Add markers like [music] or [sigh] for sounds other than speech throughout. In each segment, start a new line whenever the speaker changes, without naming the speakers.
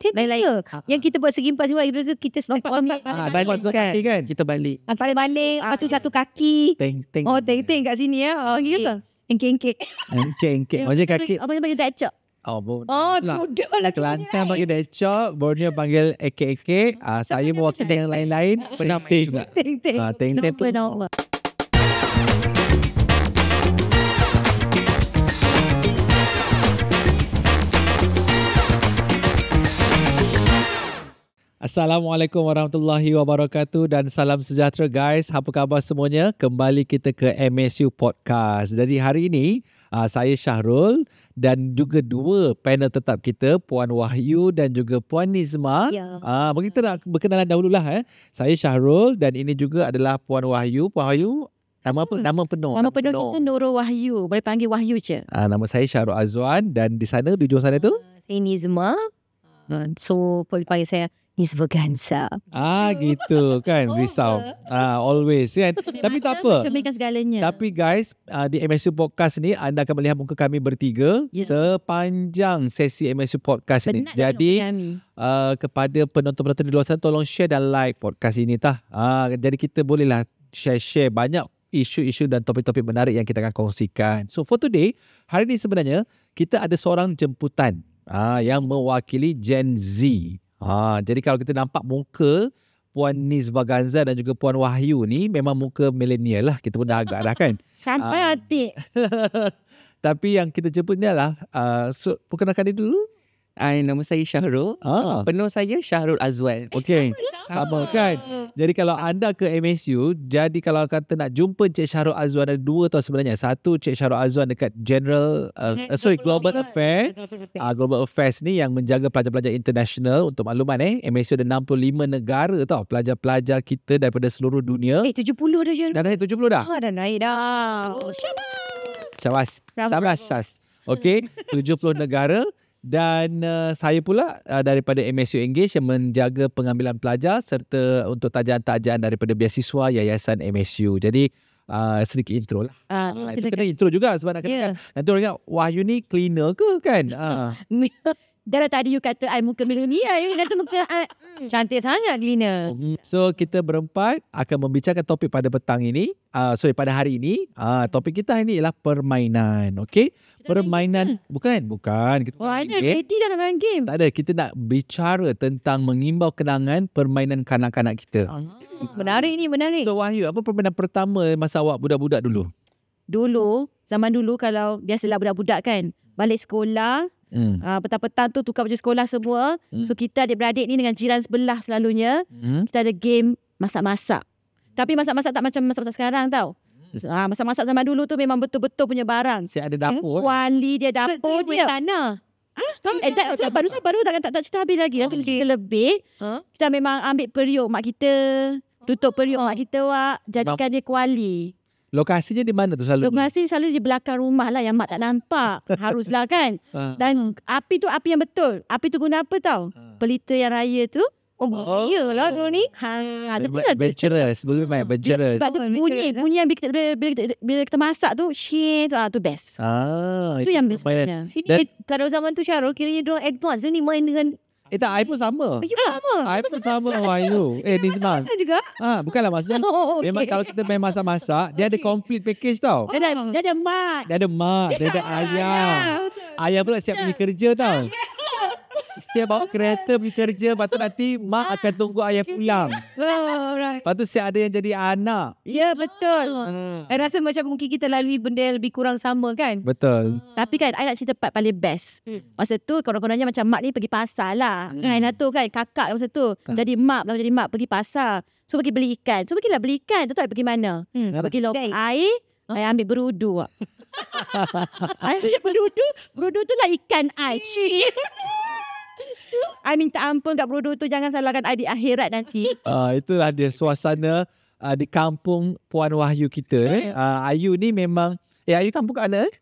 Tapi lain ya. Ha, ha. Yang kita buat segi empat segi kita step on ah, kan. kaki kan. Kita balik. Ah, kita balik. Ah, lepas tu yeah. satu kaki. Teng, teng. Oh teng teng kat sini ya. Oh okay. gila. Engke engke.
Engke engke. Maksudnya kaki. Apa
yang panggil dah cok? Oh bon. Oh tuduh lah. Kelantan panggil dah
cok. Borneo panggil eke eke. Ah, saya mewakili yang lain-lain. Penamping juga.
Teng
teng.
Teng
teng tu. Nombor nombor.
Assalamualaikum warahmatullahi wabarakatuh dan salam sejahtera guys. Apa khabar semuanya? Kembali kita ke MSU Podcast. Jadi hari ini ah, saya Syahrul dan juga dua panel tetap kita Puan Wahyu dan juga Puan Nizma. Ya. Ah, kita nak berkenalan dahulu lah, eh. Saya Syahrul dan ini juga adalah Puan Wahyu. Puan Wahyu Nama apa? Hmm. Nama penuh. Nama, penuh, kita
Nurul Wahyu. Boleh panggil Wahyu je.
Ah, nama saya Syahrul Azwan. Dan di sana, di ujung sana tu? Uh,
saya Nizma. Uh, so, boleh panggil saya is Vaganza.
Ah gitu kan oh, risau. Ah always kan. Tapi tak apa. segalanya. Tapi guys, uh, di MSU podcast ni anda akan melihat muka kami bertiga yeah. sepanjang sesi MSU podcast Benat ni. Jadi uh, kepada penonton-penonton di luar sana tolong share dan like podcast ini tah. Ah uh, jadi kita bolehlah share-share banyak isu-isu dan topik-topik menarik yang kita akan kongsikan. So for today, hari ni sebenarnya kita ada seorang jemputan ah yang mewakili Gen Z. Ha, jadi kalau kita nampak muka Puan hmm. Niz Baganza dan juga Puan Wahyu ni memang muka milenial lah. Kita pun dah agak dah kan. [laughs] Sampai uh, ah.
hati. [laughs]
Tapi yang kita jemput ni adalah uh, so, perkenalkan dia dulu. I, nama saya Syahrul. Ah. ah penuh saya Syahrul Azwan. Okey. Sama, kan? Jadi kalau anda ke MSU, jadi kalau kata nak jumpa Cik Syahrul Azwan ada dua tau sebenarnya. Satu Cik Syahrul Azwan dekat General uh, uh, sorry Global Affairs. Uh, Global Affairs ni yang menjaga pelajar-pelajar international untuk makluman eh. MSU ada 65 negara tau pelajar-pelajar kita daripada seluruh dunia.
Eh 70 dah Syahrul.
Dah naik 70 dah. Ah,
dah naik dah. Oh, syabas. Syabas. Syabas.
syabas. Okey, 70 [laughs] negara. Dan uh, saya pula uh, daripada MSU Engage yang menjaga pengambilan pelajar serta untuk tajaan-tajaan daripada beasiswa Yayasan MSU. Jadi uh, sedikit intro lah.
Uh, itu kena
intro juga sebab nak kena ya. yeah. Nanti orang ingat, wah you ni cleaner ke kan? Uh.
[laughs] Dari lah tadi you kata I muka milenial lah, You kata muka I mm. Cantik sangat Glina mm-hmm.
So kita berempat Akan membicarakan topik pada petang ini uh, Sorry pada hari ini uh, Topik kita hari ini ialah Permainan Okay kita Permainan main Bukan Bukan kita Oh ada ready dah main game Tak ada Kita nak bicara tentang Mengimbau kenangan Permainan kanak-kanak kita uh-huh.
Menarik ni menarik
So Wahyu Apa permainan pertama Masa awak budak-budak dulu
Dulu Zaman dulu kalau Biasalah budak-budak kan Balik sekolah Mm. Uh, petang-petang tu tukar baju sekolah semua. Mm. So kita adik-beradik ni dengan jiran sebelah selalunya. Mm. Kita ada game masak-masak. Tapi masak-masak tak macam masak-masak sekarang tau. Hmm. Ah masa masak zaman dulu tu memang betul-betul punya barang. Siap ada dapur. Hmm? Eh, kuali dia, dapur dia. Kuali sana. Ha? Eh, baru saya baru tak, tak, tak cerita habis lagi. Nanti cerita hmm. lebih. Ha? Kita memang ambil periuk mak kita. Oh. Tutup periuk mak kita, Wak. Jadikan dia kuali.
Lokasinya di mana tu selalu? Lokasi
selalu di belakang rumah lah yang mak tak nampak. [laughs] Haruslah kan. Ha. Dan api tu api yang betul. Api tu guna apa tau? Ha. Pelita yang raya tu. Oh, oh. ya lah tu ni. Ha, ada pula.
Adventurous. Boleh main adventurous. Sebab tu
oh, bunyi, eh? bunyi yang bila, bila, bila, kita, bila kita masak tu, shit tu, ah, tu best.
Ah, itu, itu yang best. Ini, eh,
kalau zaman tu Syarul, kiranya dia advance. ni main dengan Eh tak, I pun sama. You pun
sama. Ah, I pun sama dengan Wahyu. Eh, ni month. Masak-masak juga? Ha, bukanlah maksudnya. [laughs] Oh, okay. Memang kalau kita main masak-masak, dia ada complete package tau. Dia
ada, dia ada mak,
Dia ada mat. Dia ada [laughs] ah, ayam. Ya, ayam pula siap pergi kerja tau. Ayam. Saya bawa kereta pergi kerja Lepas tu nanti Mak akan tunggu ayah pulang
oh,
Lepas tu saya ada yang jadi
anak Ya betul Saya oh. ha. rasa macam mungkin kita lalui benda yang lebih kurang sama kan
Betul hmm.
Tapi kan saya nak cerita part paling best hmm. Masa tu korang-korangnya macam Mak ni pergi pasar lah hmm. Kan tu kan kakak masa tu Jadi mak lah jadi mak pergi pasar So pergi beli ikan So pergilah beli ikan Tentu pergi mana hmm. Pergi lop air Saya oh. ambil berudu Saya [laughs] ambil berudu Berudu tu lah ikan air I minta ampun kat Brodo tu jangan salahkan adik akhirat nanti. [laughs]
Ah uh, itulah dia suasana uh, di kampung Puan Wahyu kita eh. Uh, Ayu ni memang eh Ayu kampung kat mana? Eh?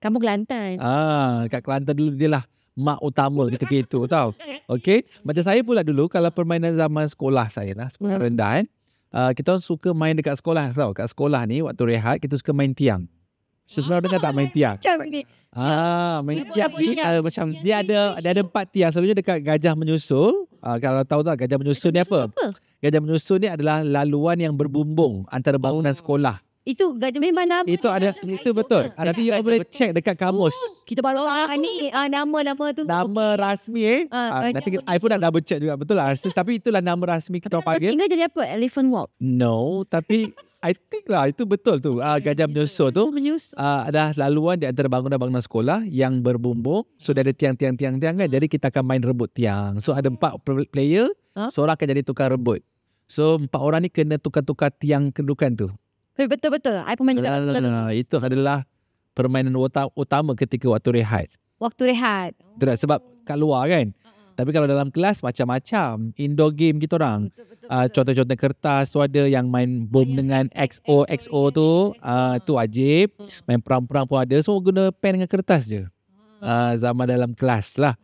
Kampung Kelantan.
Ah uh, kat Kelantan dulu dia lah mak utama kita gitu tau. Okey. Macam saya pula dulu kalau permainan zaman sekolah saya lah sekolah hmm. rendah kan. Uh, kita suka main dekat sekolah tau. Kat sekolah ni waktu rehat kita suka main tiang. So sebelum ah, dengar tak main tiang. [laughs] Macam ni. Ah, main tiang ni uh, macam dia ada dia ada empat tiang. Sebenarnya dekat gajah menyusul. Uh, kalau tahu tak gajah menyusul ni apa? apa? Gajah menyusul ni adalah laluan yang berbumbung antara bangunan oh. sekolah. Itu gajah memang nama. Itu ada itu, itu betul. Ada ah, nanti you boleh check dekat kamus. Oh,
kita baru ah, ni ah, nama nama tu. Nama okay. rasmi eh.
Ah, ah, nanti I pun dah double check juga betul lah. tapi itulah nama rasmi kita panggil. tinggal jadi apa? Elephant walk. No, tapi I think lah itu betul tu. Ah gajah menyusu tu. Menyusu. Ah laluan di antara bangunan-bangunan sekolah yang berbumbung. So dia ada tiang-tiang-tiang tiang kan. Ah. Jadi kita akan main rebut tiang. So ada empat player, ah. seorang akan jadi tukar rebut. So empat orang ni kena tukar-tukar tiang kedudukan tu.
Hey, eh, betul betul. I main juga. Nah, nah,
nah, itu adalah permainan utama ketika waktu rehat.
Waktu rehat.
Betul, sebab kat luar kan. Tapi kalau dalam kelas macam-macam indoor game kita orang. Uh, contoh-contoh kertas tu ada yang main bom oh, ya, dengan ya. XO XO ya, tu, uh, tu wajib. Hmm. Main perang-perang pun ada. So guna pen dengan kertas je. Uh, zaman dalam kelas lah.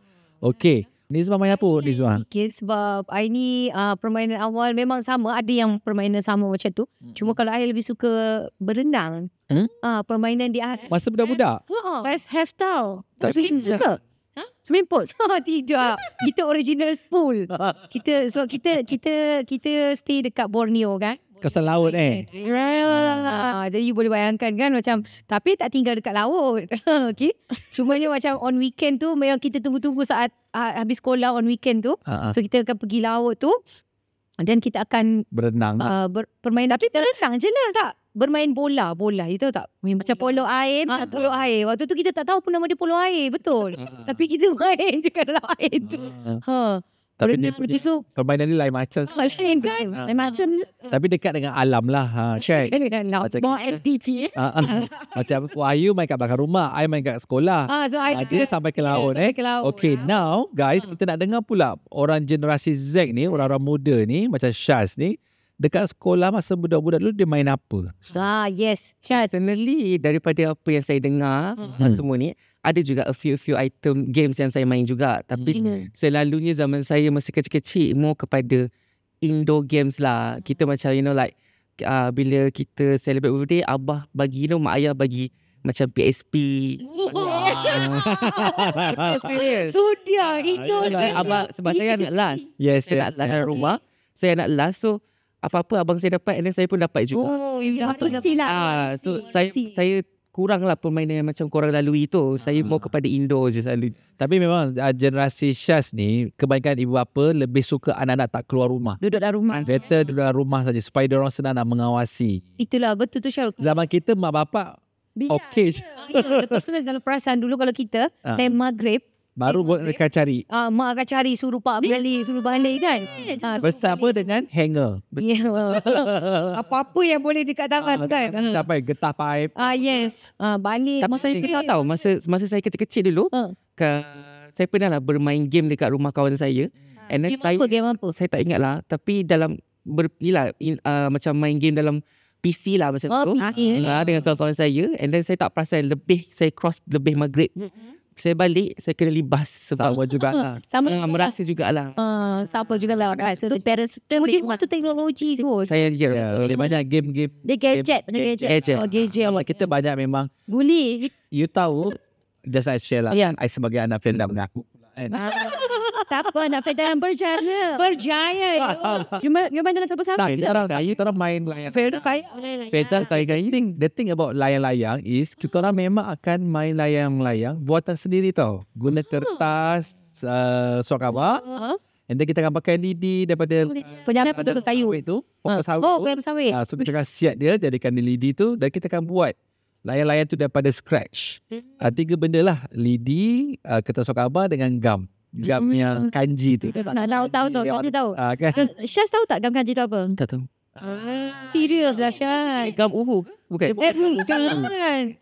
Okay. sebab main apa Nizma?
Okay, sebab I ni uh, permainan awal memang sama. Ada yang permainan sama macam tu. Hmm. Cuma kalau I lebih suka berenang. Hmm? Uh, permainan di air. Masa budak-budak? Ha. Uh-huh. Best have tau. Tak suka. Huh? Swimming pool. [laughs] Oh, tidak. Kita original pool. Kita so kita kita kita stay dekat Borneo kan?
Kau laut
eh.
jadi you boleh bayangkan kan macam tapi tak tinggal dekat laut. [laughs] Okey. Cuma ni macam on weekend tu memang kita tunggu-tunggu saat uh, habis sekolah on weekend tu. Uh-huh. So kita akan pergi laut tu. Dan kita akan berenang. Uh, ber- permainan tapi kita renang je lah tak bermain bola bola you tahu tak main macam polo air ha? Ah. polo air waktu tu kita tak tahu pun nama dia polo air betul ah. tapi kita main je [laughs] kat dalam air tu ah. ha
tapi dia, dia, dia, permainan ni lain macam ha,
lain kan ha. lain macam
tapi dekat dengan alam lah ha check [laughs] macam more SDG eh. macam for you main kat belakang rumah I main kat sekolah ha, so I, ha, dia sampai ke laut yeah, eh ke laut, okay ya. now guys ha. kita nak dengar pula orang generasi Z ni orang-orang muda ni macam Shaz ni dekat sekolah masa budak-budak dulu dia main apa?
Ah yes. Personally daripada apa yang saya dengar hmm. hmm. semua ni ada juga a few few item games yang saya main juga tapi hmm. hmm. selalunya zaman saya masih kecil-kecil more kepada indoor games lah. Hmm. Kita macam you know like uh, bila kita celebrate birthday abah bagi you know mak ayah bagi macam PSP. [laughs] Tu dia ah, indoor. Abah sebab saya nak last. Yes, saya yes, nak last rumah. Saya nak last so apa-apa abang saya dapat and then saya pun dapat juga.
Oh, itu lah. Ah,
lah. so Marisi. saya saya kuranglah permainan yang macam korang lalui tu. Saya ah. mau kepada Indo, je selalu. Tapi memang ah, generasi Syaz ni kebanyakan ibu
bapa lebih suka anak-anak tak keluar rumah. Duduk dalam rumah. Better yeah. duduk dalam rumah saja supaya dia orang senang nak mengawasi.
Itulah betul tu Syaz.
Zaman kita mak bapak Biar, okay. Ya,
ah, ya. Lepas kan dulu kalau kita ah. time maghrib
Baru buat mereka cari.
Ah, mak akan cari suruh pak beli, suruh balik kan. Ah, besar
apa dengan hanger.
Ya. [laughs] Apa-apa yang boleh dekat tangan ah, kan.
Sampai getah pipe. Ah
yes. Ah balik Tapi masa saya tahu tahu
masa masa saya kecil-kecil dulu. Ha. Ke, saya pernah lah bermain game dekat rumah kawan saya. Ha. And then game saya apa, game apa? Saya tak ingat lah. Tapi dalam ber, inilah, in, uh, macam main game dalam PC lah masa oh,
tu. Ah,
Dengan kawan-kawan saya. And then saya tak perasan lebih saya cross lebih maghrib. Mm-hmm saya balik saya kena libas sebab sama [laughs] ah. Ah, ah, juga lah.
sama uh, merasa juga lah. Uh, sama juga lah orang rasa. Parents tu mungkin tu teknologi tu.
Saya je. Ya, yeah, lebih banyak
game-game. Dia gadget. Game, gadget. Oh, gadget. Uh, kita banyak memang. Bully. You tahu. Just I share lah. Yeah. I sebagai anak film dah mengaku
tak apa nak fight dalam berjaya. Berjaya. Cuma [laughs] cuma dalam siapa sama. Tak, orang kaya tak main layang. Fail tak kaya. Fail
tak kaya. kaya. Think, the thing about layang-layang is kita orang memang akan main layang-layang buatan sendiri tau. Guna oh. kertas, uh, suara kabar. Uh uh-huh. And then kita akan pakai lidi daripada oh, penyapu oh, uh, daripada kayu itu. Pokok sawit.
Oh, kayu sawit.
Uh, so kita akan siat dia, jadikan dia lidi tu dan kita akan buat layan-layan tu daripada scratch. Uh, tiga benda lah. Lidi, uh, kertas sokabar dengan gam gam yang kanji tu. Nak
tahu tahu tahu tahu. Ah, kan? Syaz tahu tak gam kanji tu apa? Tak tahu. Ah, Serius lah Syaz. Gam uhu Bukan. Eh, bukan. [laughs]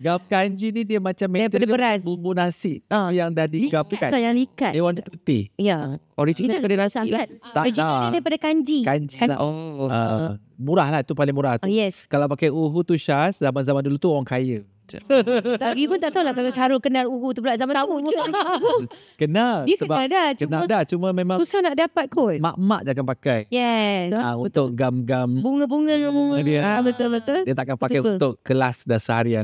gam kanji ni dia macam material beras. bumbu nasi. Ah, yang dah digam tu kan. Lah, yang likat. Dia warna
putih. Ya.
original daripada
nasi. Lah. Tak, ah. original tak. daripada kanji. Kanji. kanji. Lah. Oh.
Uh, murah lah tu paling murah tu. Oh, yes. Kalau pakai uhu tu Syaz, zaman-zaman dulu tu orang kaya.
Tapi pun tak tahu lah kalau cara kenal Uhu tu pula zaman tahu tu.
kenal. Dia sebab kenal dah. Cuma, kenal dah. Cuma memang susah nak dapat kot. Mak-mak dia akan pakai.
Yes. Ha, untuk
gam-gam. Bunga-bunga.
Betul-betul.
Dia ah, ah, takkan pakai betul. untuk kelas dan seharian.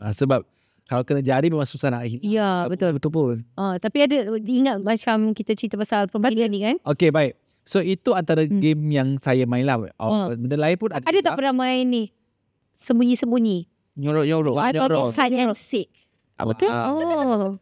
Ha, sebab kalau kena jari memang susah nak hilang.
Ya, betul. Betul pun. Uh, tapi ada ingat macam kita cerita pasal pemilihan ni kan?
Okay, baik. So, itu antara hmm. game yang saya main lah. Oh, uh. Benda lain pun ada.
Ada tak pernah main ni? Sembunyi-sembunyi?
nyorok nyorok ada orang
yang sick apa tu oh [laughs]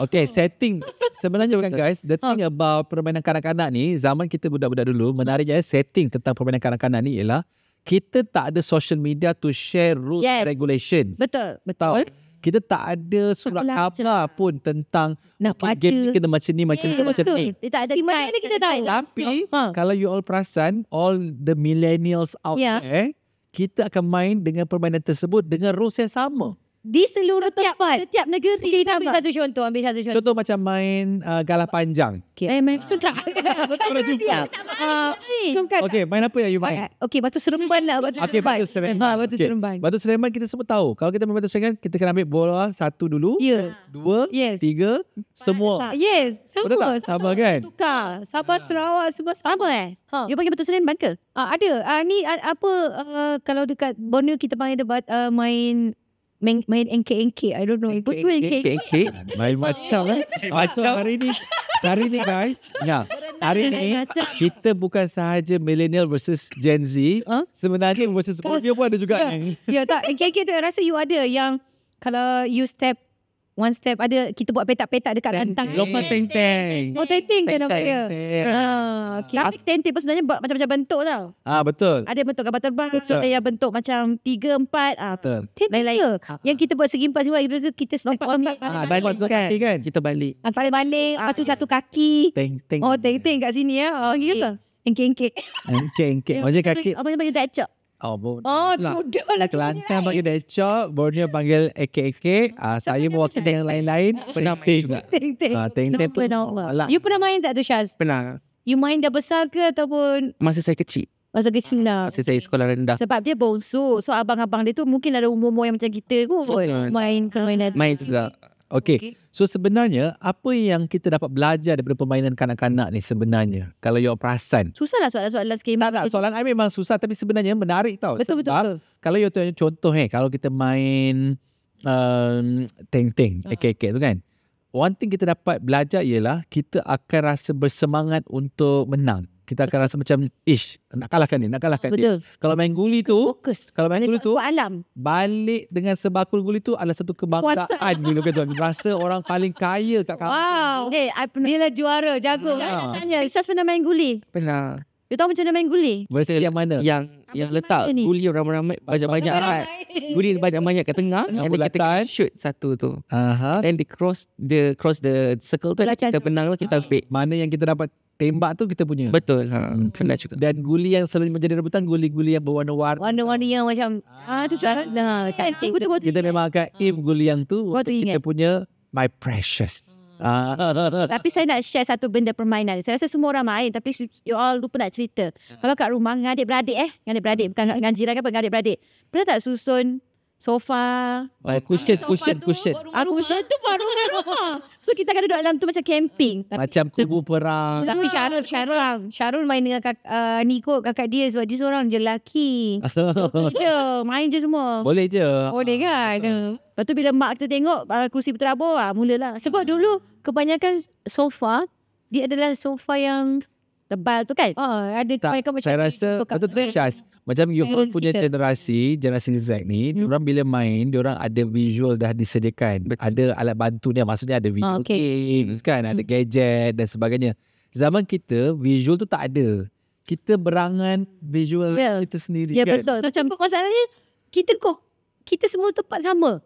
Okay, setting sebenarnya bukan guys. The oh. thing about permainan kanak-kanak ni, zaman kita budak-budak dulu, menariknya eh, setting tentang permainan kanak-kanak ni ialah kita tak ada social media to share rules yes. regulation. Betul, betul. Kita tak ada surat apa-apa pun tentang nak okay, game ni kena macam ni, macam ni, macam ni.
Dia tak ada kita tahu? Tapi, so, ha.
kalau you all perasan, all the millennials out yeah. there, kita akan main dengan permainan tersebut dengan rules yang sama
di seluruh setiap, tempat setiap negeri okay, ambil satu contoh ambil satu contoh contoh macam main
uh, galah panjang okey eh, main
uh, tak [laughs] lah, ah, kau jumpa okey uh, okay, main apa yang you main eh, okey batu seremban lah batu okay, seremban batu seremban.
Ha, batu okay. batu seremban kita semua tahu kalau kita main batu seremban kita kena ambil bola satu dulu yeah. dua yes. tiga Empat, semua
yes semua Betul tak? sama satu, kan tukar sabah uh. sarawak semua sama eh ha. you panggil batu seremban ke uh, ada uh, ni uh, apa uh, kalau dekat Borneo kita panggil debat main main main engkek-engkek. I don't know. Engkek, Betul engkek-engkek.
engkek-engkek. Main macam eh. Macam so, hari ni. Hari ni guys. Ya. Hari ni kita bukan sahaja millennial versus Gen Z. Huh? Ha? Sebenarnya versus dia
kan? pun ada juga Yeah kan?
Ya tak. Engkek-engkek tu rasa you ada yang kalau you step one step ada kita buat petak-petak dekat tentang lompat teng
teng
oh teng teng kan apa ah, ya okey tapi teng teng sebenarnya buat macam-macam bentuk tau ah betul ada bentuk kapal terbang ada yang bentuk macam tiga empat. ah betul lain-lain ah. yang kita buat segi empat sebab itu kita lompat ah, lompat balik kan kita balik balik balik Pasal satu kaki teng teng oh teng teng kat sini ya oh gitu Engkek-engkek
Engkek-engkek Maksudnya kaki Apa yang panggil tak cok Oh, Borneo.
Oh, lah. duduk lah. Kelantan lain. panggil Deco, Borneo panggil hmm. ah, AKK. Uh, saya mau cakap
yang lain-lain. [laughs] Pernah main juga.
Teng-teng. Uh, teng teng ah, pun. Lah. You pernah main tak tu, Syaz? Pernah. You main dah besar ke ataupun?
Masa saya kecil.
Masa kecil lah. Masa
okay. saya sekolah rendah. Sebab
dia bongsu. So, abang-abang dia tu mungkin ada umur-umur yang macam kita kot. So, main kerana. Main
juga.
Okey. Okay. So sebenarnya apa yang kita dapat belajar daripada permainan kanak-kanak ni sebenarnya? Kalau you perasan. lah soalan-soalan skema. Tak, tak, soalan saya memang susah tapi sebenarnya menarik tau. Betul, betul, betul. kalau you tanya contoh eh, kalau kita main um, teng-teng, ekek-ekek ah. uh tu kan. One thing kita dapat belajar ialah kita akan rasa bersemangat untuk menang kita akan rasa macam ish nak kalahkan ni nak kalahkan Betul. dia kalau main guli tu Fokus. kalau main guli tu alam. balik dengan sebakul guli tu adalah satu kebanggaan dulu kan rasa orang paling kaya kat kampung
wow hey, eh, dia lah juara jago jangan ah. ha. tanya Isyas pernah main guli pernah You tahu macam mana main guli?
Versi yang mana? Yang apa yang letak ni? guli ramai-ramai banyak-banyak kan. [laughs] Guli banyak-banyak kat tengah dan kita kan shoot satu tu. Aha. Uh-huh. Then the cross the cross the circle tu kita menang lah kita ah. pick. Mana yang kita dapat tembak
tu kita punya. Betul. Ha, hmm. Dan guli yang selalu menjadi rebutan guli-guli yang berwarna-warni. Warna-warni yang
macam ah tu ah, cantik. Nah, cantik. Kan? Kita memang akan aim ah. guli yang tu kita punya my precious tapi saya nak share satu benda permainan. Saya rasa semua orang main tapi you all lupa nak cerita. Hmm. Kalau kat rumah dengan adik-beradik eh, dengan adik-beradik bukan dengan jiran ke apa, dengan adik-beradik. Pernah tak susun sofa.
Oh, cushion, sofa cushion, tu, cushion.
Ah, cushion tu baru rumah. [laughs] So kita akan duduk dalam tu macam camping. Tapi,
macam kubu perang. Tapi
Syarul, Syarul lah. Syarul main dengan kak, uh, Niko, kakak dia sebab dia seorang je lelaki.
[laughs] je,
main je semua. Boleh je. Boleh kan? Ah, hmm. Lepas tu bila mak kita tengok uh, kursi puterabur lah, mulalah. Sebab ah. dulu kebanyakan sofa, dia adalah sofa yang tebal tu kan. Oh, ada tak, macam saya
rasa betul tu kan Macam you punya kita. generasi, generasi Z ni, hmm. orang bila main, dia orang ada visual dah disediakan. Betul. Ada alat bantu dia, maksudnya ada video oh, ah, okay. games kan, ada hmm. gadget dan sebagainya. Zaman kita, visual tu tak ada. Kita berangan visual yeah. kita sendiri yeah, kan. Ya betul.
Macam masalahnya, kita kok, kita semua tempat sama.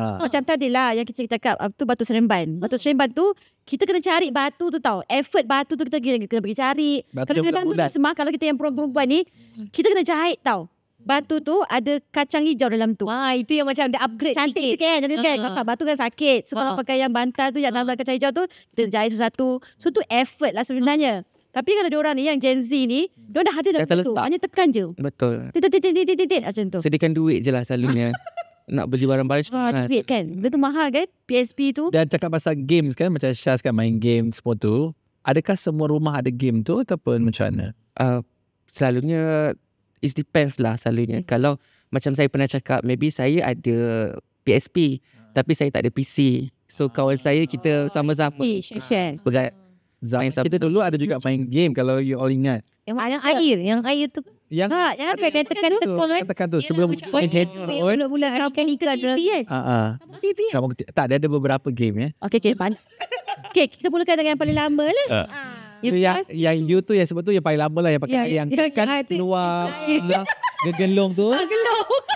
Ha. Oh, macam tadi lah yang kita cakap apa tu batu seremban. Batu seremban tu kita kena cari batu tu tau. Effort batu tu kita kena, kena pergi cari. Batu kena tu semua kalau kita yang perempuan-perempuan ni hmm. kita kena jahit tau. Batu tu ada kacang hijau dalam tu. Ah itu yang macam dah upgrade cantik sikit, sikit kan. Jadi kan uh-huh. batu kan sakit. So uh-huh. kalau ha, pakai yang bantal tu yang uh kacang hijau tu kita jahit satu. So tu effort lah sebenarnya. Uh-huh. Tapi kalau diorang ni yang Gen Z ni, diorang dah ada dah tu. Hanya tekan je. Betul. Titit titit titit macam tu.
Sedekan duit je lah selalunya. [laughs] nak beli barang baris ha, kan. Duit
kan. Dia tu mahal kan PSP tu.
Dan cakap pasal games kan macam Syaz kan main game semua tu. Adakah semua rumah ada game
tu ataupun macam mana? Uh, selalunya it depends lah selalunya. Hmm. Kalau macam saya pernah cakap maybe saya ada PSP hmm. Ah. tapi saya tak ada PC. So ah. kawan saya kita oh, sama-sama. Berat. Zaman kita dulu ada juga main game kalau you all ingat.
yang air, yang air tu yang ha, yang ada yang tekan tekan tu. Tekan tu
sebelum sebelum
mula kan ni kan.
Ha ah. Sama tak ada beberapa game ya.
Okey okey pan. Okey kita mulakan dengan yang paling lama lah. Ha. Yang, yang
you tu yang sebab tu yang paling lama lah yang pakai ya, yang, ya,
ya, kan keluar [laughs] lah
gegelong tu. Ah,
gelong. [laughs]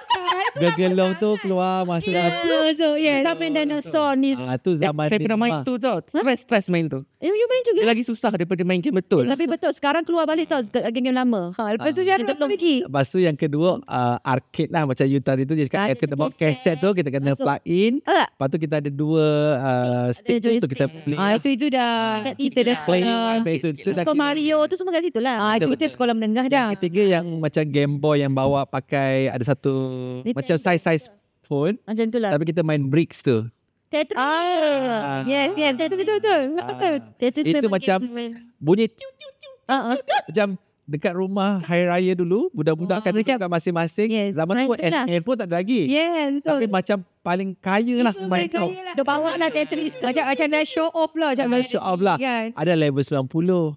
Gegelong tu keluar masuk yeah. dalam.
Yeah. So, yes. Sampai oh, dinosaur ni. Ah,
tu eh, zaman Saya pernah main tu tu. Stress-stress main tu. Eh, you main juga. Dia lagi susah daripada main game betul. Eh,
tapi betul. Sekarang keluar balik tau game, game lama. Ha, lepas tu ah. jarang lagi.
Lepas tu yang kedua, uh, arcade
lah. Macam you tadi tu. Dia cakap, ah, eh, kita bawa kaset tu. Kita kena plug in. Ah. Lepas tu kita ada dua uh, stick tu. Tu kita play. Lah. Ah, itu itu dah. Ah, kita dah sekolah. Lah. Lah. Super Mario tu semua kat situ lah. itu ah, kita sekolah menengah dah. Yang ketiga yang macam Game Boy yang bawa pakai ada satu Detail. macam size-size phone. Macam itulah. Tapi kita main bricks tu.
Tetris. Ah. ah. Yes, yes. Tetris. Betul, ah. Tetris Itu macam game.
bunyi. Uh-uh. Macam dekat rumah hari raya dulu budak-budak akan -budak oh, duduk masing-masing yes, zaman tu and lah. handphone tak ada lagi yes, betul. tapi macam paling kaya lah itu kau. lah. dia bawa lah
Tetris macam, macam dah show off lah macam
dah show off lah kan. ada level 90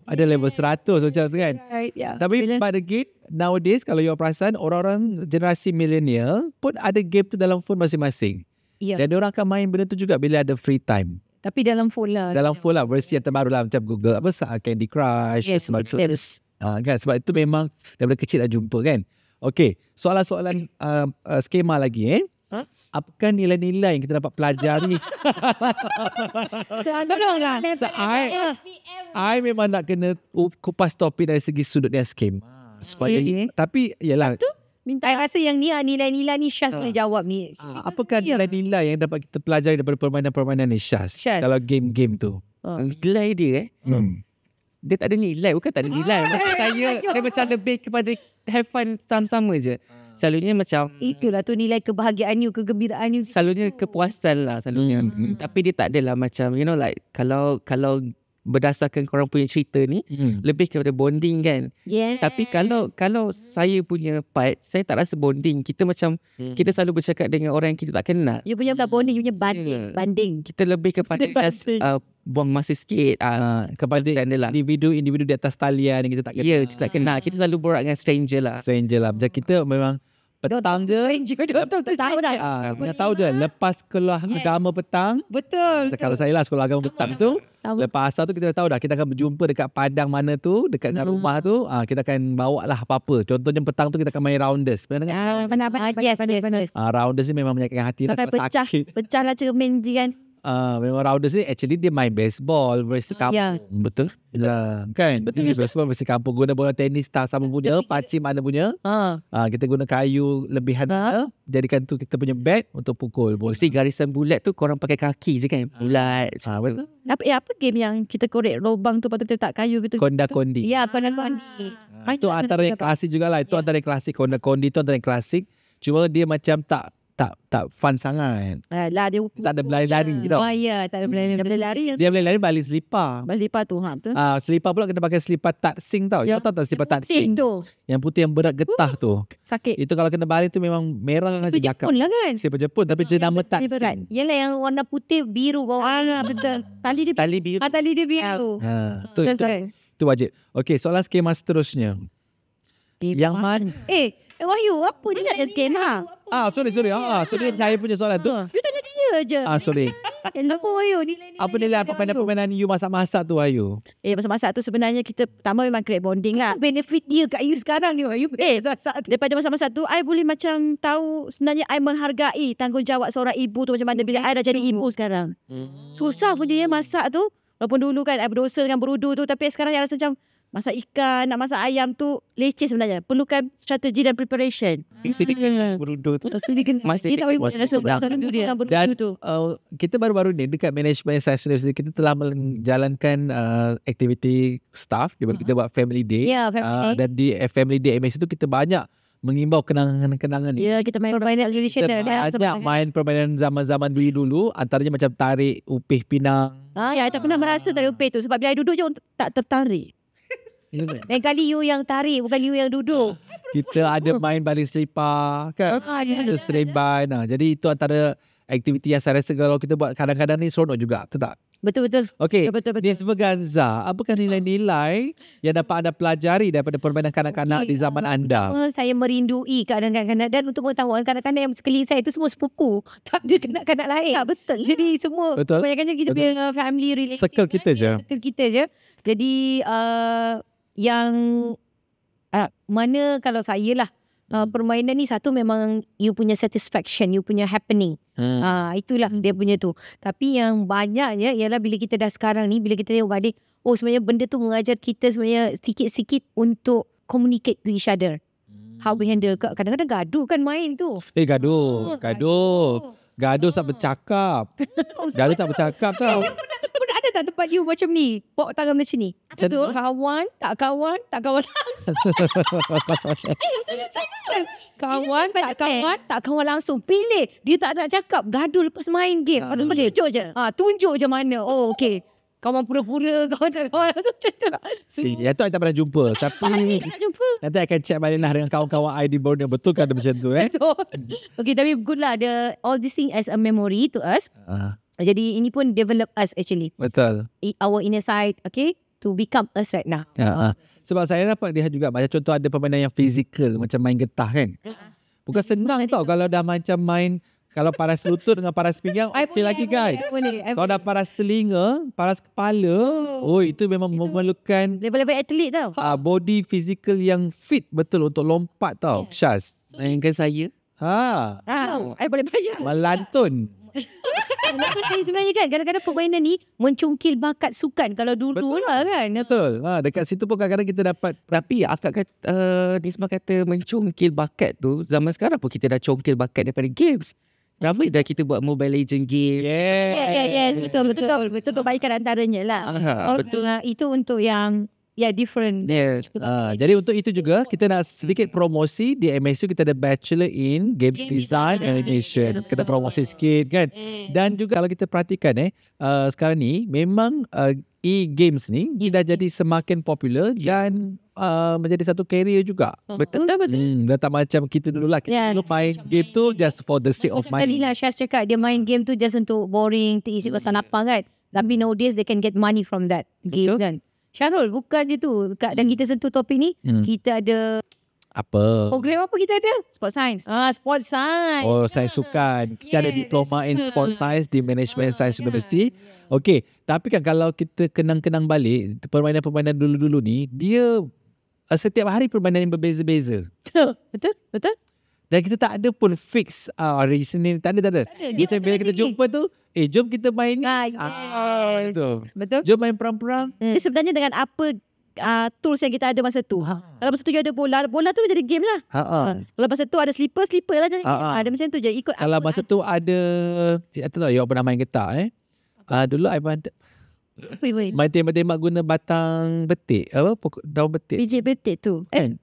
ada level 100 macam tu kan yeah. tapi Bila. pada game nowadays kalau you perasan orang-orang generasi millennial pun ada game tu dalam phone masing-masing yeah. dan orang akan main benda tu juga bila ada free time
tapi dalam phone lah dalam
phone lah versi yang terbaru lah macam Google apa Candy Crush yes, sebagainya Ha, kan? Sebab itu memang daripada kecil dah jumpa kan. Okey, soalan-soalan uh, uh, skema lagi eh. Huh? Ha? Apakah nilai-nilai yang kita dapat pelajari?
[laughs] I,
I memang nak kena kupas topik dari segi sudut dia skema. Supaya, okay. tapi, yelah. Itu?
Minta rasa yang ni nilai-nilai ni Syaz boleh jawab ni.
apakah nilai-nilai yang dapat kita pelajari daripada permainan-permainan ni
Syaz? Kalau game-game tu. nilai dia eh. Hmm dia tak ada nilai bukan tak ada nilai ah, macam saya eh, ya saya macam lebih kepada have fun sama-sama je ah. Selalunya macam
hmm. Itulah tu nilai kebahagiaan you Kegembiraan you
Selalunya kepuasan lah Selalunya hmm. Tapi dia tak adalah macam You know like Kalau Kalau berdasarkan korang punya cerita ni hmm. lebih kepada bonding kan yes. tapi kalau kalau saya punya part saya tak rasa bonding kita macam hmm. kita selalu bercakap dengan orang yang kita tak kenal
you punya bukan bonding you punya banding yeah. banding
kita lebih kepada just uh, buang masa sikit uh, kepada yang lah. individu individu di atas talian yang kita tak ya, kenal ya yeah, kita tak kenal kita selalu berbual dengan stranger lah stranger lah macam kita memang Petang ah, tahu
je. Betul, betul, betul. Tahu dah. Ha, punya tahu je. Lepas keluar yes. agama petang.
Betul. betul. Kalau saya
lah sekolah agama sama, petang tu. Sama. Lepas asal tu kita dah tahu dah. Kita akan berjumpa dekat padang mana tu. Dekat hmm. rumah tu. Ah, kita akan bawa lah apa-apa. Contohnya petang tu kita akan main rounders. Pernah dengar? Uh,
pernah, pernah. Yes, yes, yes.
Pernah. rounders ni memang menyakitkan hati. Lah Sampai Sakit.
Pecah lah cermin je
Ah, memang Rounders ni actually dia main baseball versus uh, hmm, ya. kampung. Yeah. Hmm, betul. Ya, kan? Betul. Dia baseball versus kampung guna bola tenis tak sama punya, pacik mana punya. Ha. Uh. kita guna kayu lebihan ha. Uh. jadikan tu kita punya bat untuk pukul bola. Mesti garisan bulat tu korang pakai kaki je kan? Ah. Bulat. Ha, uh, betul.
Apa, eh, apa game yang kita korek lubang tu patut letak kayu gitu? Konda kondi. Ya, konda kondi.
Itu antara yang klasik jugalah. Itu yeah. antara yang klasik. Konda kondi tu antara yang klasik. Cuma dia macam tak tak tak fun sangat. Alah, eh, dia tak ada berlari-lari je. Oh,
ya, tak ada berlari-lari.
Dia, boleh lari balik selipar.
Balik selipar tu. Ha, betul?
Uh, selipar pula kena pakai selipar tak sing tau. Ya. Kau tahu tak selipar Sing tu. Yang putih yang berat getah uh, tu. Sakit. Itu kalau kena balik tu memang merah kan selipar je cakap. Selipar Jepun lah kan? Selipar Jepun tapi jenama nama tatsing. Selipar berat.
Yalah yang warna putih biru bawah. Ah, ah. betul. Tali dia tali biru. Ah, tali dia biru. Ah.
Ha, tu, tu, tu, kan? tu wajib. Okey, soalan skema seterusnya. Yang
mana? Eh, Eh wahyu apa dia nak scan ha? Ah sorry sorry. Ha ah, sorry saya punya soalan tu. Dia ah, tanya dia aje. Ah sorry. Kenapa eh, wahyu nilai
nilai apa nilai apa permainan you masak-masak tu wahyu?
Eh masak-masak tu sebenarnya kita pertama memang create bonding lah. Benefit dia kat you sekarang ni wahyu. Eh masak-masak tu. Daripada masak-masak tu I boleh macam tahu sebenarnya I menghargai tanggungjawab seorang ibu tu macam mana bila I dah jadi ibu sekarang. Hmm. Susah punya ya masak tu. Walaupun dulu kan I berdosa dengan berudu tu tapi sekarang I rasa macam masak ikan, nak masak ayam tu leceh sebenarnya. Perlukan strategi dan preparation. Sini ah. Hmm. kena
berudu tu. Sini kena. Masih tak boleh masih rasa dia. Dan, dia. dan uh, kita baru-baru ni dekat management saya sendiri, kita telah menjalankan uh, aktiviti staff. Hmm. Kita uh-huh. buat family day. Ya, yeah, uh, eh. eh, family day. dan di family day MS tu kita banyak mengimbau kenangan-kenangan ni. Ya,
yeah, kita main permainan tradisional. Kita lah, ya. banyak
main permainan zaman-zaman dulu dulu. Antaranya macam tarik upih pinang.
Ah, ya, tak pernah merasa tarik upih tu. Sebab bila I duduk je, tak tertarik. Ya kan? Lain kali you yang tarik Bukan you yang duduk
[laughs] Kita ada main baling selipar Kan ah, ya, ya Ada ya, ya. seremban ah, Jadi itu antara Aktiviti yang saya rasa Kalau kita buat kadang-kadang ni Seronok juga Betul tak Betul-betul Okay betul-betul. Nisbah Ganza Apakah nilai-nilai Yang dapat anda pelajari Daripada permainan kanak-kanak okay. Di zaman anda
Saya merindui keadaan kanak-kanak Dan untuk mengetahui Kanak-kanak yang sekeliling saya Itu semua sepupu [laughs] Tak ada kanak-kanak lain Tak betul Jadi semua Betul Kebanyakannya kita punya family related Circle kan?
kita je Circle
kita je Jadi uh, yang uh, mana kalau saya lah uh, permainan ni satu memang you punya satisfaction, you punya happening. Hmm. Uh, itulah dia punya tu. Tapi yang banyaknya ialah bila kita dah sekarang ni, bila kita tengok balik, oh sebenarnya benda tu mengajar kita sebenarnya sikit-sikit untuk communicate to each other. Hmm. How we handle Kadang-kadang gaduh kan main tu
Eh hey, gaduh. Oh, gaduh Gaduh Gaduh oh. tak bercakap [laughs] oh, Gaduh tak bercakap
tau [laughs]
ada tak tempat you macam ni? Bawa tangan macam ni. Apa tu? Kawan, tak kawan, tak kawan langsung. [laughs] kawan, tak kawan, eh. tak kawan langsung. Pilih. Dia tak nak cakap. Gaduh lepas main game. Ha, tunjuk je. Ha, tunjuk je mana. Oh, okay. Kawan pura-pura [laughs] Kawan tak kawan langsung macam tu lah
eh, Yang tu saya tak pernah jumpa Siapa ni tak jumpa Nanti saya akan check balik lah Dengan kawan-kawan ID di Borneo Betul kan ada macam tu eh
[laughs] Okay tapi good lah The all this thing as a memory to us uh. Jadi ini pun develop us actually. Betul. Our inner side, okay? To become us right now.
Ya, uh. Sebab saya dapat lihat juga macam contoh ada permainan yang fizikal macam main getah kan. Ah. Bukan senang tau kalau dah macam main kalau paras lutut dengan paras pinggang, okay boleh, lagi I guys. Kalau dah paras telinga, paras kepala, oh, oh itu memang itu memerlukan
level-level atlet tau.
Uh, body physical yang fit betul untuk lompat tau. Yeah. Syaz, so, saya. Ha. Ah, oh, I boleh bayar. Melantun. [laughs]
Kenapa kan? saya sebenarnya kan Kadang-kadang permainan ni Mencungkil bakat sukan Kalau dulu Betul. lah kan Betul ha, Dekat situ pun kadang-kadang
kita dapat Tapi akak kata uh, eh, Nisma kata Mencungkil bakat tu Zaman sekarang pun kita dah Congkil bakat daripada games Ramai dah kita buat Mobile Legend game. Yeah. Yeah, yeah, yes, betul,
betul. Betul, betul. Betul kebaikan antaranya lah. Aha, oh, betul. Ha, itu untuk yang yeah different.
Yeah. Uh, jadi untuk itu juga kita nak sedikit hmm. promosi di MSU kita ada bachelor in games Game design, design animation. Yeah. Kita promosi sikit kan. Yeah. Dan juga kalau kita perhatikan eh uh, sekarang ni memang uh, e-games ni yeah. dah jadi semakin popular yeah. dan Uh, menjadi satu career juga. Betul tak betul. Hmm, dah tak macam kita dulu lah. Kita yeah. dulu main macam game main tu game. just for the sake macam of money. Tadi
lah Syaz cakap dia main game tu just untuk boring, terisi pasal yeah. Hmm. lapang kan. Tapi hmm. nowadays they can get money from that game betul? kan. Syarul bukan je tu Kak, Dan hmm. kita sentuh topik ni hmm. Kita ada
Apa
Program apa kita ada Sport science Ah, Sport science
Oh ah. saya suka. Kita yes. ada diploma in sport hmm. science Di management ah, science ya. university yeah. Okay Tapi kan kalau kita kenang-kenang balik Permainan-permainan dulu-dulu ni Dia Setiap hari permainan yang berbeza-beza Betul Betul dan kita tak ada pun fix uh, hari Isnin. Tak ada, tak ada. Dia macam bila kita jumpa tu, eh jom kita main. Ah, ah yes.
ah, itu. Betul. Jom main perang-perang. Hmm. Dia sebenarnya dengan apa uh, tools yang kita ada masa tu. Ha. Kalau masa tu ada bola, bola tu jadi game lah. Ha, ha. Kalau masa tu ada slipper, slipper lah jadi ha, game. Ha. Ada macam tu je. Ikut
Kalau masa lah. tu ada, eh, tak tahu awak pernah main ke tak eh. Uh, dulu I pernah Main tembak-tembak guna batang betik Apa? daun betik Biji betik tu Eh kan?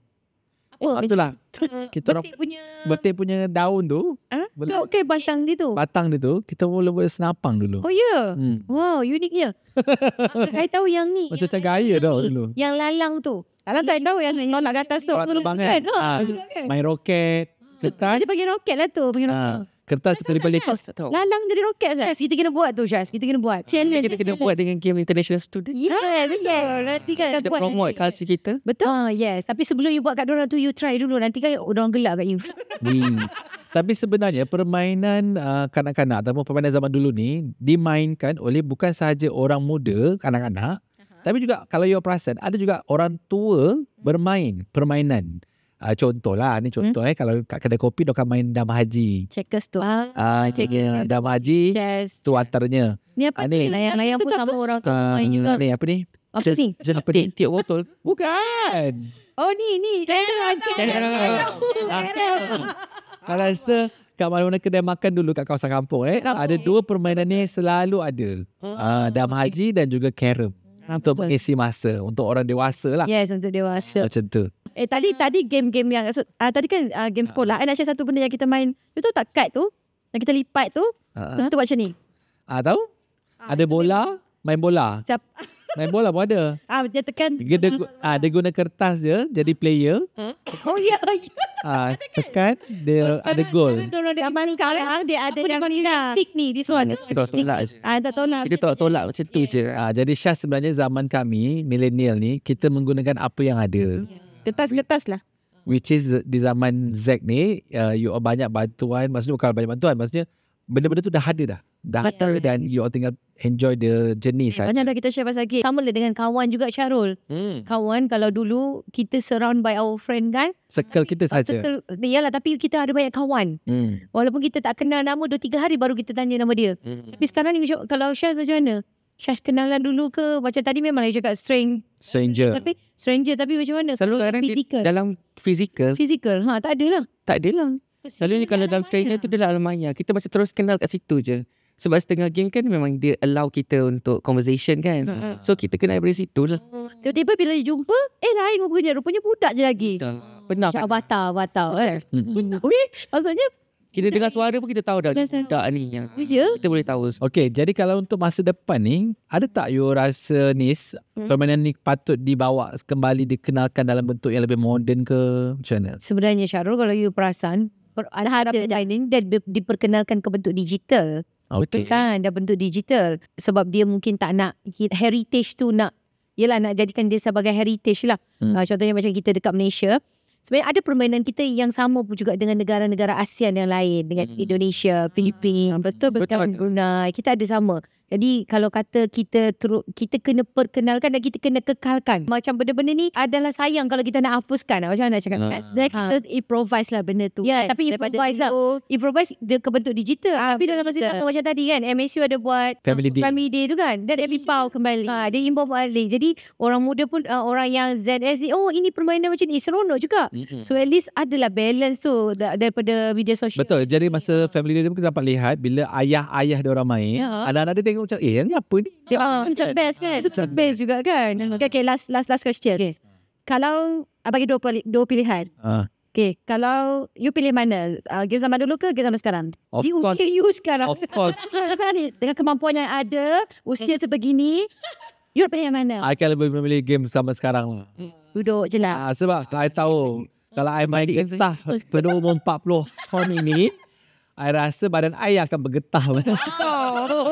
Apa oh, ah, itulah.
[laughs] Kita uh, orang punya
betik punya daun tu.
Ha? Ah, huh? Okey batang dia tu.
Batang dia tu kita boleh buat senapang dulu. Oh ya. Yeah. Hmm.
Wow, uniknya. Aku [laughs] tak tahu yang ni.
Macam macam gaya tau dulu.
Yang lalang tu. Lalang tak tahu yang nolak atas tu. Kan? Ha. Main
roket. Ah, kertas. Dia panggil
roket lah tu. Panggil roket
kertas tak terlibat lekas lalang
jadi roket yes. kita kena buat tu Jazz kita kena buat ah, Channel. kita kena buat dengan game international student yes ah, betul yes. nanti kan kita buat promote nanti. culture kita betul Oh yes tapi sebelum you buat kat orang tu you try dulu nanti kan orang gelak kat you
hmm.
[laughs] tapi sebenarnya permainan uh, kanak-kanak ataupun permainan zaman dulu ni dimainkan oleh bukan sahaja orang muda kanak-kanak uh-huh. tapi juga kalau you perasan ada juga orang tua bermain permainan Uh, lah, ni hmm? contoh hmm? eh kalau kat kedai kopi dok main
dam haji.
Checkers tu. Ah
uh, dam haji. Yes. Tu antaranya. Ni apa ah, ni?
Layang-layang pun sama orang tu main juga. Ni
apa ni? Apa ni? Jangan apa ni? Tiup botol.
Bukan. Oh ni ni.
Kalau
rasa kat mana-mana kedai makan dulu kat kawasan kampung eh. Ada dua permainan ni selalu ada. Ah dam haji dan juga carom. Ah, untuk mengisi masa Untuk orang dewasa lah
Yes untuk dewasa Macam tu Eh tadi hmm. tadi game-game yang so, uh, Tadi kan uh, game sekolah Saya uh. nak share satu benda yang kita main itu tahu tak kad tu Yang kita lipat tu uh. Kita buat macam ni uh, Tahu uh,
Ada bola Main bola Siapa Main bola pun ada. Ah, dia tekan. Dia, dia, ah, dia guna kertas je jadi player.
Huh? Hmm? Oh ya. Yeah, oh, yeah.
Ah, tekan dia oh, ada gol.
Sama sekarang kan? dia ada yang ni Stick ni, di sana.
Kita tolak. tolak.
Ah, tak tolak.
Kita tolak, tolak macam tu je. Ah, jadi Syah sebenarnya zaman kami, milenial ni, kita menggunakan apa yang ada. Mm-hmm.
Kertas-kertas lah.
Which is di zaman Zack ni, uh, you banyak bantuan. Maksudnya bukan banyak bantuan. Maksudnya benda-benda tu dah ada dah darker yeah. than you all tinggal enjoy the journey yeah,
Banyak dah kita share pasal gig. Sama lah dengan kawan juga Syarul. Hmm. Kawan kalau dulu kita surround by our friend kan.
Circle tapi, kita saja. Circle,
yalah, tapi kita ada banyak kawan. Hmm. Walaupun kita tak kenal nama dua tiga hari baru kita tanya nama dia. Hmm. Tapi sekarang ni kalau share macam mana? Syah lah dulu ke? Macam tadi memang dia cakap strange.
Stranger. Tapi
stranger tapi macam mana? Selalu kadang physical. Di, dalam physical. Physical. Ha, tak ada lah. Tak ada lah.
Selalu ni kalau dalam stranger tu dia dalam maya. Kita masih terus kenal kat situ je. Sebab setengah game kan memang dia allow kita untuk conversation kan. Uh, so kita kena dari situ lah.
Tiba-tiba bila dia jumpa, eh lain rupanya. Rupanya budak je lagi. Pernah kan? Avatar, avatar eh. Benar. Weh, maksudnya.
Kita dengar suara pun kita tahu dah. Budak ni. Ya. Oh, ya. Kita boleh tahu. Okay, jadi kalau untuk masa
depan ni, ada tak you rasa ni, hmm. permainan ni patut dibawa kembali, dikenalkan dalam bentuk yang lebih moden ke? Macam mana?
Sebenarnya Syarul, kalau you perasan, harap harap dining dan diperkenalkan ke bentuk digital. Okay. Betul kan? Dah bentuk digital. Sebab dia mungkin tak nak heritage tu nak Yelah nak jadikan dia sebagai heritage lah. Hmm. Uh, contohnya macam kita dekat Malaysia. Sebenarnya ada permainan kita yang sama pun juga dengan negara-negara ASEAN yang lain. Dengan hmm. Indonesia, Filipina. Hmm. Betul, kan, betul, betul. Kita ada sama. Jadi kalau kata kita teru, kita kena perkenalkan dan kita kena kekalkan. Macam benda-benda ni adalah sayang kalau kita nak hapuskan. Macam mana nak cakap? Uh, kan? Then ha. kita improvise lah benda tu. Yeah, kan? tapi improvise lah. Improvise dia ke bentuk digital. Ha, tapi dalam masa sama macam tadi kan. MSU ada buat family, uh, day. family day. tu kan. Dan dia bau kembali. Ah, ha, dia imbau kembali. Jadi orang muda pun uh, orang yang ZS ni. Oh ini permainan macam ni. Seronok juga. Mm-hmm. So at least adalah balance tu daripada media sosial.
Betul. Jadi masa ya. family day tu kita dapat lihat. Bila ayah-ayah dia orang main. Yeah. Anak-anak dia tengok macam eh ni
apa ni? Dia ah, macam best kan? Ah, macam best juga kan? Ah. Okay, okay, last last last question. Okay. Kalau ah, bagi dua dua pilihan. Ah. Okay, kalau you pilih mana? Uh, game zaman dulu ke game zaman sekarang? Of Di course. usia [laughs] you sekarang. Of course. [laughs] Dengan kemampuan yang ada, usia sebegini, you pilih yang mana?
I can lebih memilih game zaman sekarang lah. Duduk je lah. Uh, sebab I tahu, kalau I main getah pada umur 40 tahun ini, [laughs] I rasa badan I akan bergetah. Oh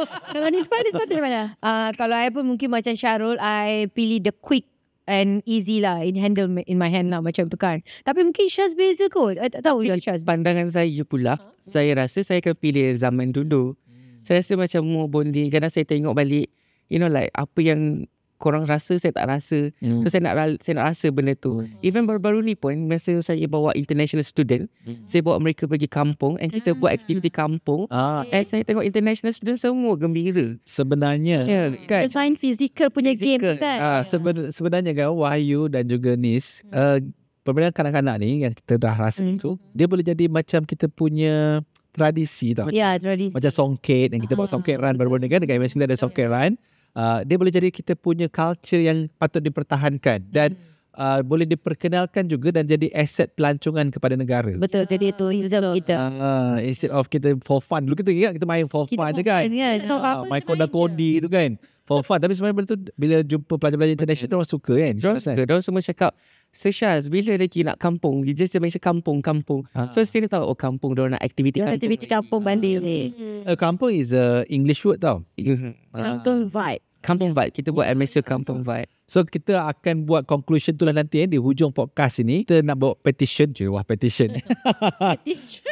kalau Nisbah, Nisbah pilih mana? Uh, kalau I pun mungkin macam Syarul, I pilih the quick and easy lah in handle in my hand lah macam tu kan. Tapi mungkin Syaz beza kot. I tak tahu dia lah, Syaz. Pandangan saya
pula, huh? saya rasa saya akan pilih zaman dulu. Hmm. Saya rasa macam more bonding. Kadang saya tengok balik, you know like apa yang korang rasa saya tak rasa mm. so saya nak saya nak rasa benda tu mm. even baru-baru ni pun masa saya bawa international student mm. saya bawa mereka pergi kampung and kita mm. buat ah. aktiviti kampung ah. and saya tengok international student semua gembira sebenarnya yeah,
kan join physical punya physical.
game kan ah, ah, seben- sebenarnya kan Wahyu dan juga
Nis mm. uh, Perbedaan kanak-kanak ni yang kita dah rasa mm. tu dia boleh jadi macam kita punya tradisi tau. Ya, yeah, tradisi. Macam songket dan kita uh, buat ah. songket run baru-baru ni kan dekat Imagine ada songket run uh, dia boleh jadi kita punya culture yang patut dipertahankan dan hmm. Uh, boleh diperkenalkan juga dan jadi aset pelancongan kepada negara. Betul, yeah, jadi itu ah, tourism kita. Uh, instead of kita for fun. Dulu kita ingat kita main for kita fun je kan. Yeah, uh, apa ah, main kodak itu
kan. For fun Tapi sebenarnya benda tu Bila jumpa pelajar-pelajar international Mereka suka kan Mereka suka Mereka semua cakap Sesyaz Bila lagi nak kampung You just mention kampung Kampung ha. So sini tahu Oh kampung Mereka nak aktiviti kampung Aktiviti
kampung, kampung banding ni mm-hmm.
uh, Kampung is a uh, English word tau mm-hmm. ah.
Kampung vibe
kampung vibe kita buat Malaysia hmm. kampung vibe so kita akan buat conclusion tu lah nanti eh di hujung podcast ini kita nak buat petition je wah [laughs] petition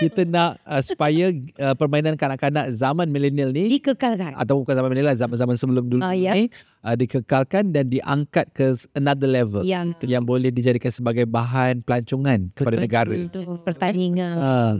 kita nak uh, supaya uh, permainan kanak-kanak zaman milenial ni dikekalkan atau bukan zaman milenial lah, zaman-zaman sebelum dulu uh, ah, yeah. ni uh, dikekalkan dan diangkat ke another level yang, yang boleh dijadikan sebagai bahan pelancongan kepada negara untuk
pertandingan
uh,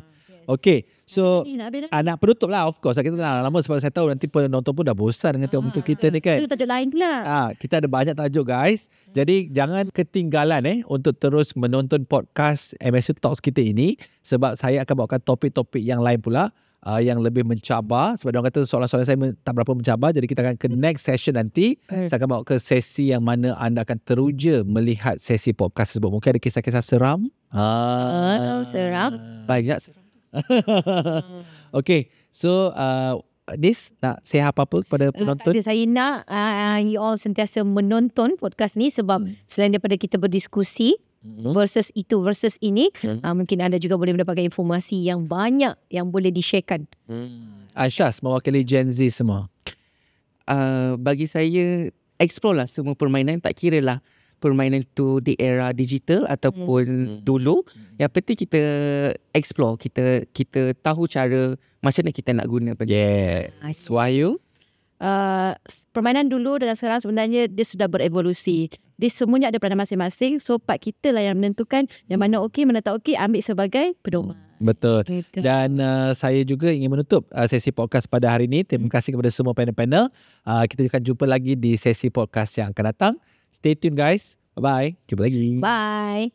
Okay. So anak ah, penutup lah of course. Lah, kita dah lama sebab saya tahu nanti penonton pun dah bosan dengan tajuk ah, kita ni kan. Itu tajuk lain pula. Ah, kita ada banyak tajuk guys. Hmm. Jadi jangan ketinggalan eh untuk terus menonton podcast MSU Talks kita ini. Sebab saya akan bawakan topik-topik yang lain pula. Uh, yang lebih mencabar sebab orang kata soalan-soalan saya tak berapa mencabar jadi kita akan ke next session nanti saya akan bawa ke sesi yang mana anda akan teruja melihat sesi podcast tersebut mungkin ada kisah-kisah seram
uh, oh, seram
banyak seram [laughs] okay. So, uh, this nak say apa-apa kepada eh, penonton? Uh,
Saya nak uh, you all sentiasa menonton podcast ni sebab hmm. selain daripada kita berdiskusi hmm versus itu versus ini, hmm uh, mungkin anda juga boleh mendapatkan informasi yang banyak yang boleh di-sharekan. Mm.
Aisyah, mewakili Gen Z semua. Uh, bagi saya, explore lah semua permainan. Tak kira lah permainan tu di era digital ataupun hmm. hmm. dulu hmm. yang penting kita explore kita kita tahu cara macam mana kita nak guna benda yeah so are you
Uh, permainan dulu dan sekarang sebenarnya dia sudah berevolusi. Dia semuanya ada peranan masing-masing. So part kita lah yang menentukan yang mana okey, mana tak okey, ambil sebagai pedoman.
Betul. Betul. Dan uh, saya juga ingin menutup uh, sesi podcast pada hari ini. Terima hmm. kasih kepada semua panel-panel. Uh, kita akan jumpa lagi di sesi podcast yang akan datang. Stay tuned, guys. Bye-bye. Jumpa lagi.
Bye.